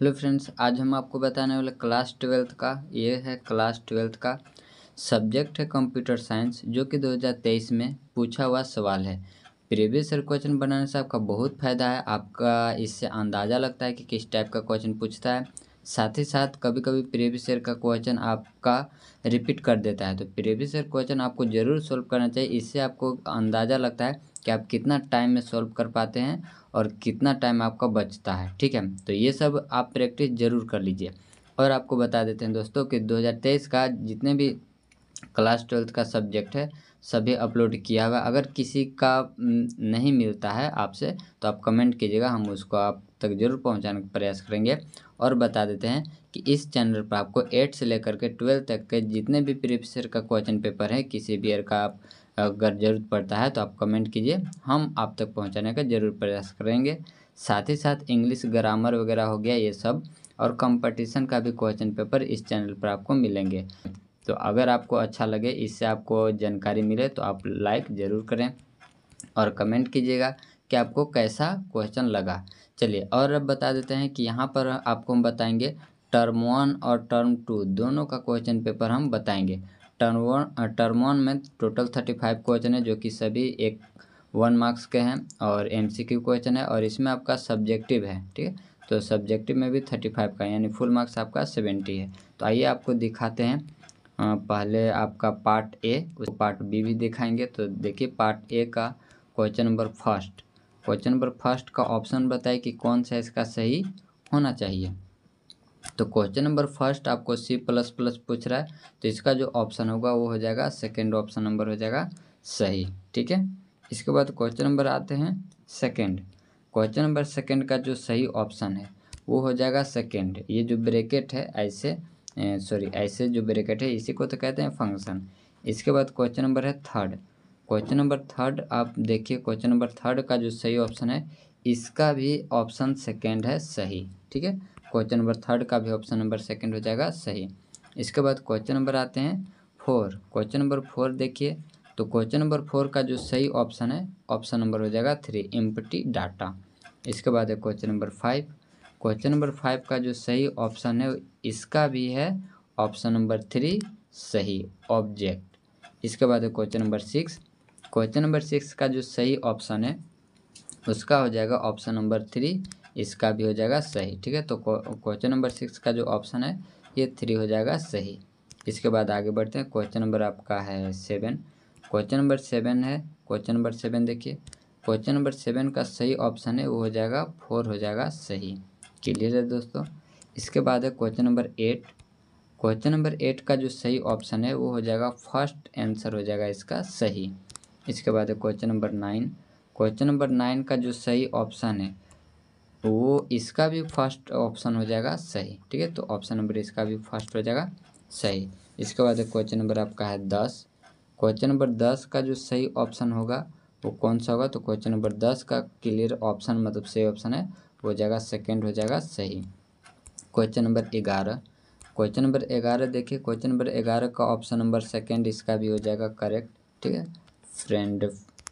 hello friends आज हम आपको बताने वाले क्लास ट्वेल्थ का ये है क्लास ट्वेल्थ का सब्जेक्ट है कंप्यूटर साइंस जो कि 2023 में पूछा हुआ सवाल है प्रीवियस ईयर क्वेश्चन बनाने से आपका बहुत फ़ायदा है आपका इससे अंदाज़ा लगता है कि किस टाइप का क्वेश्चन पूछता है साथ ही साथ कभी कभी प्रीवियस ईयर का क्वेश्चन आपका रिपीट कर देता है तो प्रीवियस ईयर क्वेश्चन आपको ज़रूर सॉल्व करना चाहिए इससे आपको अंदाज़ा लगता है कि आप कितना टाइम में सॉल्व कर पाते हैं और कितना टाइम आपका बचता है ठीक है तो ये सब आप प्रैक्टिस ज़रूर कर लीजिए और आपको बता देते हैं दोस्तों कि 2023 का जितने भी क्लास ट्वेल्थ का सब्जेक्ट है सभी अपलोड किया हुआ अगर किसी का नहीं मिलता है आपसे तो आप कमेंट कीजिएगा हम उसको आप तक जरूर पहुंचाने का प्रयास करेंगे और बता देते हैं कि इस चैनल पर आपको एट से लेकर के ट्वेल्थ तक के जितने भी प्रिपेशर का क्वेश्चन पेपर है किसी भी ईयर का आप अगर ज़रूरत पड़ता है तो आप कमेंट कीजिए हम आप तक पहुँचाने का जरूर प्रयास करेंगे साथ ही साथ इंग्लिश ग्रामर वगैरह हो गया ये सब और कंपटीशन का भी क्वेश्चन पेपर इस चैनल पर आपको मिलेंगे तो अगर आपको अच्छा लगे इससे आपको जानकारी मिले तो आप लाइक ज़रूर करें और कमेंट कीजिएगा कि आपको कैसा क्वेश्चन लगा चलिए और अब बता देते हैं कि यहाँ पर आपको हम बताएंगे टर्म वन और टर्म टू दोनों का क्वेश्चन पेपर हम बताएंगे टर्म वन टर्म वन में टोटल थर्टी फाइव क्वेश्चन है जो कि सभी एक वन मार्क्स के हैं और एम सी क्यू क्वेश्चन है और इसमें आपका सब्जेक्टिव है ठीक है तो सब्जेक्टिव में भी थर्टी फाइव का यानी फुल मार्क्स आपका सेवेंटी है तो आइए आपको दिखाते हैं पहले आपका पार्ट ए उस पार्ट बी भी दिखाएंगे तो देखिए पार्ट ए का question number first question number first का ऑप्शन बताए कि कौन सा इसका सही होना चाहिए तो क्वेश्चन नंबर फर्स्ट आपको सी प्लस प्लस पूछ रहा है तो इसका जो ऑप्शन होगा वो हो जाएगा सेकेंड ऑप्शन नंबर हो जाएगा सही ठीक है इसके बाद क्वेश्चन नंबर आते हैं सेकेंड क्वेश्चन नंबर सेकेंड का जो सही ऑप्शन है वो हो जाएगा सेकेंड ये जो ब्रेकेट है ऐसे सॉरी ऐसे जो ब्रैकेट है इसी को तो कहते हैं फंक्शन इसके बाद क्वेश्चन नंबर है थर्ड क्वेश्चन नंबर थर्ड आप देखिए क्वेश्चन नंबर थर्ड का जो सही ऑप्शन है इसका भी ऑप्शन सेकेंड है सही ठीक है क्वेश्चन नंबर थर्ड का भी ऑप्शन नंबर सेकेंड हो जाएगा सही इसके बाद क्वेश्चन नंबर आते हैं फोर क्वेश्चन नंबर फोर देखिए तो क्वेश्चन नंबर फोर का जो सही ऑप्शन है ऑप्शन नंबर हो जाएगा थ्री एम्पटी डाटा इसके बाद है question number five question number five का जो सही ऑप्शन है इसका भी है ऑप्शन नंबर थ्री सही ऑब्जेक्ट इसके बाद है question number six question number six का जो सही ऑप्शन है उसका हो जाएगा ऑप्शन नंबर थ्री इसका भी हो जाएगा सही ठीक है तो क्वेश्चन नंबर सिक्स का जो ऑप्शन है ये थ्री हो जाएगा सही इसके बाद आगे बढ़ते हैं क्वेश्चन नंबर आपका है सेवन क्वेश्चन नंबर सेवन है क्वेश्चन नंबर सेवन देखिए क्वेश्चन नंबर सेवन का सही ऑप्शन है वो हो जाएगा फोर हो जाएगा सही क्लियर है दोस्तों इसके बाद है question number eight question number eight का जो सही ऑप्शन है वो हो जाएगा फर्स्ट आंसर हो जाएगा इसका सही इसके बाद है question number nine question number nine का जो सही ऑप्शन है वो इसका भी फर्स्ट ऑप्शन हो जाएगा सही ठीक है तो ऑप्शन नंबर इसका भी फर्स्ट हो जाएगा सही इसके बाद है क्वेश्चन नंबर आपका है दस क्वेश्चन नंबर दस का जो सही ऑप्शन होगा वो कौन सा होगा तो क्वेश्चन नंबर दस का क्लियर ऑप्शन मतलब सही ऑप्शन है हो जाएगा सेकेंड हो जाएगा सही क्वेश्चन नंबर ग्यारह क्वेश्चन नंबर ग्यारह देखिए क्वेश्चन नंबर ग्यारह का ऑप्शन नंबर सेकेंड इसका भी हो जाएगा करेक्ट ठीक है फ्रेंड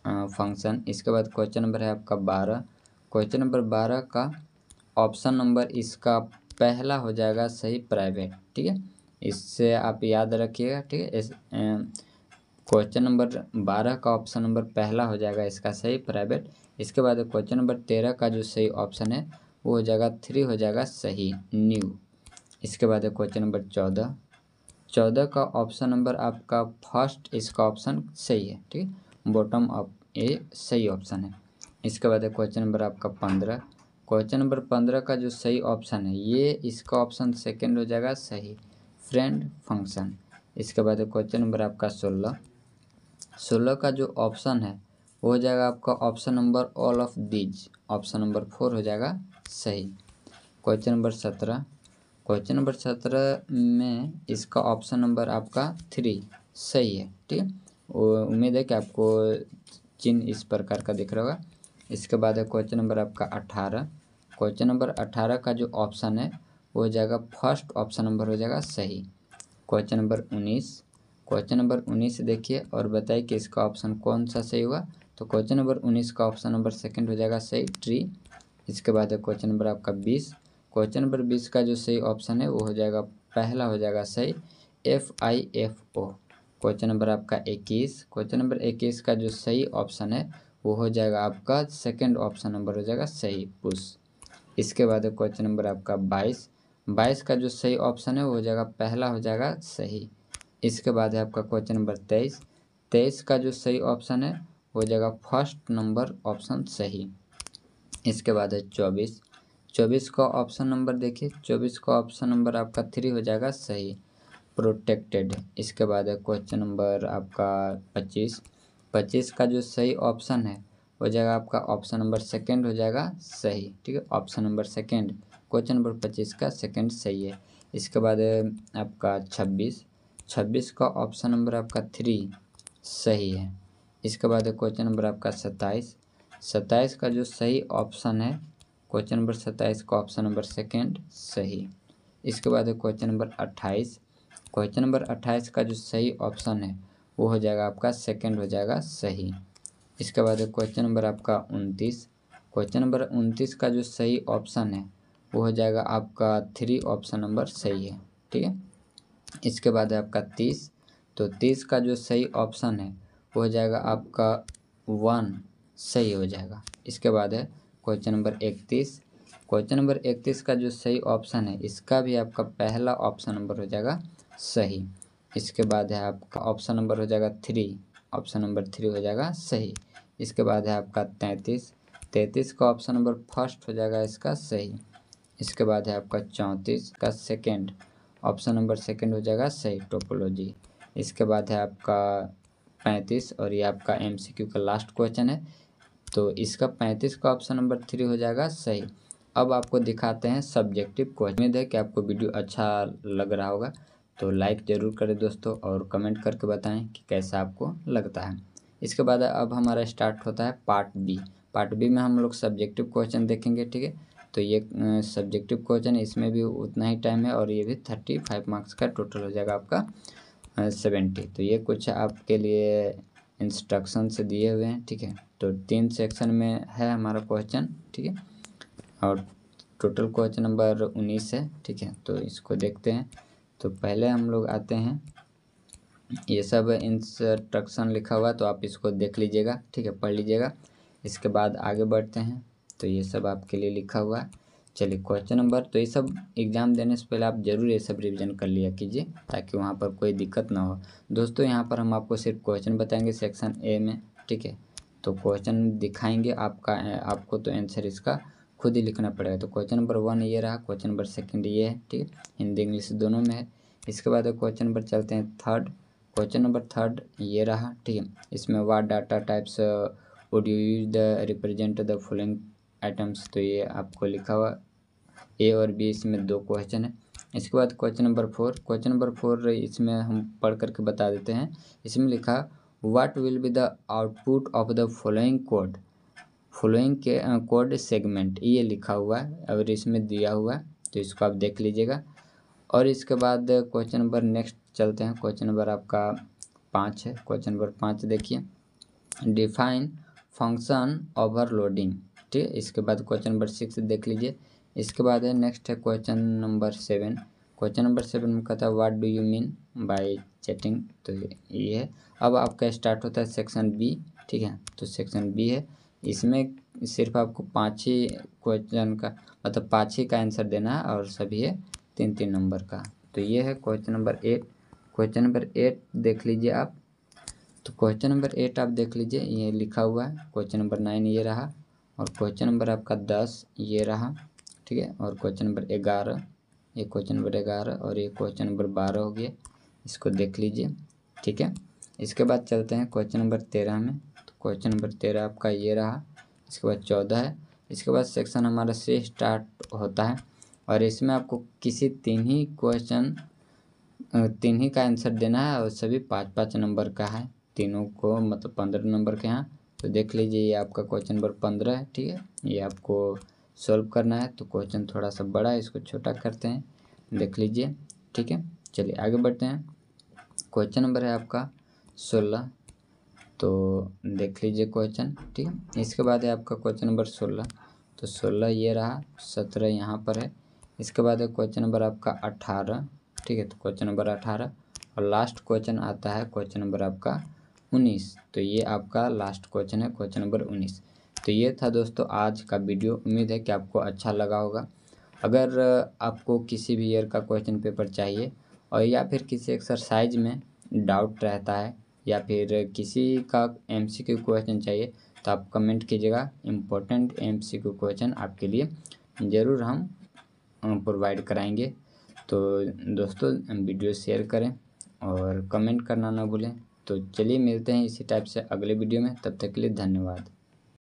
फंक्शन इसके बाद क्वेश्चन नंबर है आपका बारह क्वेश्चन नंबर बारह का ऑप्शन नंबर इसका पहला हो जाएगा सही प्राइवेट ठीक है इससे आप याद रखिएगा ठीक है क्वेश्चन नंबर बारह का ऑप्शन नंबर पहला हो जाएगा इसका सही प्राइवेट इसके बाद क्वेश्चन नंबर तेरह का जो सही ऑप्शन है वो हो जाएगा थ्री हो जाएगा सही न्यू इसके बाद क्वेश्चन नंबर चौदह चौदह का ऑप्शन नंबर आपका फर्स्ट इसका ऑप्शन सही है ठीक है बॉटम ऑफ ये सही ऑप्शन है इसके बाद क्वेश्चन नंबर आपका पंद्रह क्वेश्चन नंबर पंद्रह का जो सही ऑप्शन है ये इसका ऑप्शन सेकेंड हो जाएगा सही फ्रेंड फंक्शन इसके बाद क्वेश्चन नंबर आपका सोलह सोलह का जो ऑप्शन है वो हो जाएगा आपका option number all of these option number four हो जाएगा सही क्वेश्चन नंबर सत्रह क्वेश्चन नंबर सत्रह में इसका ऑप्शन नंबर आपका थ्री सही है ठीक है उम्मीद है कि आपको चिन्ह इस प्रकार का दिख रहा होगा इसके बाद है क्वेश्चन नंबर आपका अठारह क्वेश्चन नंबर अठारह का जो ऑप्शन है वो हो जाएगा फर्स्ट ऑप्शन नंबर हो जाएगा सही क्वेश्चन नंबर उन्नीस क्वेश्चन नंबर उन्नीस देखिए और बताइए कि इसका ऑप्शन कौन सा सही हुआ तो क्वेश्चन नंबर उन्नीस का ऑप्शन नंबर सेकंड हो जाएगा सही ट्री इसके बाद है क्वेश्चन नंबर आपका बीस क्वेश्चन नंबर बीस का जो सही ऑप्शन है वो हो जाएगा पहला हो जाएगा सही F I F O question number आपका इक्कीस क्वेश्चन नंबर इक्कीस का जो सही ऑप्शन है वो हो जाएगा आपका सेकेंड ऑप्शन नंबर हो जाएगा सही पुश इसके बाद क्वेश्चन नंबर आपका बाईस बाईस का जो सही ऑप्शन है वो हो जाएगा पहला हो जाएगा सही इसके बाद है आपका क्वेश्चन नंबर तेईस तेईस का जो सही ऑप्शन है हो जाएगा फर्स्ट नंबर ऑप्शन सही इसके बाद है चौबीस चौबीस का ऑप्शन नंबर देखिए चौबीस का ऑप्शन नंबर आपका थ्री हो जाएगा सही प्रोटेक्टेड इसके बाद है क्वेश्चन नंबर आपका पच्चीस पच्चीस का जो सही ऑप्शन है वो जाएगा आपका ऑप्शन नंबर सेकंड हो जाएगा सही ठीक है option number second question number पच्चीस का सेकंड सही है इसके बाद है आपका छब्बीस छब्बीस का ऑप्शन नंबर आपका थ्री सही है इसके बाद क्वेश्चन नंबर आपका सत्ताईस सत्ताईस का जो सही ऑप्शन है क्वेश्चन नंबर सत्ताईस का ऑप्शन नंबर सेकेंड सही इसके बाद क्वेश्चन नंबर अट्ठाईस क्वेश्चन नंबर अट्ठाईस का जो सही ऑप्शन है वो हो जाएगा आपका सेकेंड हो जाएगा सही इसके बाद क्वेश्चन नंबर आपका उनतीस क्वेश्चन नंबर उनतीस का जो सही ऑप्शन है वो हो जाएगा आपका थ्री ऑप्शन नंबर सही है ठीक है इसके बाद है आपका तीस तो तीस का जो सही ऑप्शन है वो हो जाएगा आपका वन सही हो जाएगा इसके बाद है क्वेश्चन नंबर इकतीस क्वेश्चन नंबर इकतीस का जो सही ऑप्शन है इसका भी आपका पहला ऑप्शन नंबर हो जाएगा सही इसके बाद है आपका ऑप्शन नंबर हो जाएगा थ्री ऑप्शन नंबर थ्री हो जाएगा सही इसके बाद है आपका तैंतीस तैंतीस का ऑप्शन नंबर फर्स्ट हो जाएगा इसका सही इसके बाद है आपका चौंतीस का सेकेंड ऑप्शन नंबर सेकंड हो जाएगा सही टोपोलॉजी इसके बाद है आपका पैंतीस और ये आपका एम सी क्यू का लास्ट क्वेश्चन है तो इसका पैंतीस का ऑप्शन नंबर थ्री हो जाएगा सही अब आपको दिखाते हैं सब्जेक्टिव क्वेश्चन उम्मीद है कि आपको वीडियो अच्छा लग रहा होगा तो लाइक ज़रूर करें दोस्तों और कमेंट करके बताएं कि कैसा आपको लगता है इसके बाद अब हमारा स्टार्ट होता है पार्ट बी पार्ट बी में हम लोग सब्जेक्टिव क्वेश्चन देखेंगे ठीक है तो ये सब्जेक्टिव क्वेश्चन इसमें भी उतना ही टाइम है और ये भी थर्टी फाइव मार्क्स का टोटल हो जाएगा आपका सेवेंटी तो ये कुछ आपके लिए इंस्ट्रक्शंस दिए हुए हैं ठीक है तो तीन सेक्शन में है हमारा क्वेश्चन ठीक है और टोटल क्वेश्चन नंबर उन्नीस है ठीक है तो इसको देखते हैं तो पहले हम लोग आते हैं ये सब इंस्ट्रक्शन लिखा हुआ तो आप इसको देख लीजिएगा ठीक है पढ़ लीजिएगा इसके बाद आगे बढ़ते हैं तो ये सब आपके लिए लिखा हुआ है चलिए क्वेश्चन नंबर तो ये सब एग्ज़ाम देने से पहले आप ज़रूर ये सब रिवीजन कर लिया कीजिए ताकि वहाँ पर कोई दिक्कत ना हो दोस्तों यहाँ पर हम आपको सिर्फ क्वेश्चन बताएंगे सेक्शन ए में ठीक है तो क्वेश्चन दिखाएंगे आपका आपको तो आंसर इसका खुद ही लिखना पड़ेगा तो क्वेश्चन नंबर वन ये रहा क्वेश्चन नंबर सेकंड ये है ठीक है हिंदी इंग्लिश दोनों में है इसके बाद क्वेश्चन नंबर चलते हैं थर्ड क्वेश्चन नंबर थर्ड ये रहा ठीक है इसमें what data types would you use the represent the following items तो ये आपको लिखा हुआ ए और बी इसमें दो क्वेश्चन है इसके बाद question number four question number four इसमें हम पढ़ करके बता देते हैं इसमें लिखा what will be the output of the following code following के कोड सेगमेंट ये लिखा हुआ है और इसमें दिया हुआ है तो इसको आप देख लीजिएगा और इसके बाद क्वेश्चन नंबर नेक्स्ट चलते हैं क्वेश्चन नंबर आपका पाँच है क्वेश्चन नंबर पाँच देखिए डिफाइन फंक्शन ओवरलोडिंग नेक्स्ट इसके बाद क्वेश्चन नंबर सिक्स देख लीजिए इसके बाद है नेक्स्ट है question number seven question number seven में कहता है what do you mean by chatting तो ये है अब आपका स्टार्ट होता है सेक्शन बी ठीक है तो सेक्शन बी है इसमें सिर्फ आपको पाँच ही क्वेश्चन का मतलब पाँच ही का आंसर देना है और सभी है तीन तीन नंबर का तो ये है question number eight question number eight देख लीजिए आप तो क्वेश्चन नंबर एट आप देख लीजिए ये लिखा हुआ है क्वेश्चन नंबर नाइन ये रहा और क्वेश्चन नंबर आपका दस ये रहा ठीक है और क्वेश्चन नंबर ग्यारह ये क्वेश्चन नंबर ग्यारह और ये क्वेश्चन नंबर बारह हो गया इसको देख लीजिए ठीक है इसके बाद चलते हैं क्वेश्चन नंबर तेरह में तो क्वेश्चन नंबर तेरह आपका ये रहा इसके बाद चौदह है इसके बाद सेक्शन हमारा से स्टार्ट होता है और इसमें आपको किसी तीन ही क्वेश्चन तीन ही का आंसर देना है और सभी पाँच पाँच नंबर का है तीनों को मतलब पंद्रह नंबर के यहाँ तो देख लीजिए ये आपका क्वेश्चन नंबर पंद्रह है ठीक है ये आपको सॉल्व करना है तो क्वेश्चन थोड़ा सा बड़ा है इसको छोटा करते हैं देख लीजिए ठीक है चलिए आगे बढ़ते हैं क्वेश्चन नंबर है आपका सोलह तो देख लीजिए क्वेश्चन ठीक है इसके बाद है आपका क्वेश्चन नंबर सोलह तो सोलह ये रहा सत्रह यहाँ पर है इसके बाद है क्वेश्चन नंबर आपका अट्ठारह ठीक है तो क्वेश्चन नंबर अठारह और लास्ट क्वेश्चन आता है क्वेश्चन नंबर आपका उन्नीस तो ये आपका लास्ट क्वेश्चन है क्वेश्चन नंबर उन्नीस तो ये था दोस्तों आज का वीडियो उम्मीद है कि आपको अच्छा लगा होगा अगर आपको किसी भी ईयर का क्वेश्चन पेपर चाहिए और या फिर किसी एक्सरसाइज में डाउट रहता है या फिर किसी का एम सी क्यू क्वेश्चन चाहिए तो आप कमेंट कीजिएगा important M C Q question आपके लिए ज़रूर हम प्रोवाइड कराएंगे तो दोस्तों वीडियो शेयर करें और कमेंट करना ना भूलें तो चलिए मिलते हैं इसी टाइप से अगले वीडियो में तब तक के लिए धन्यवाद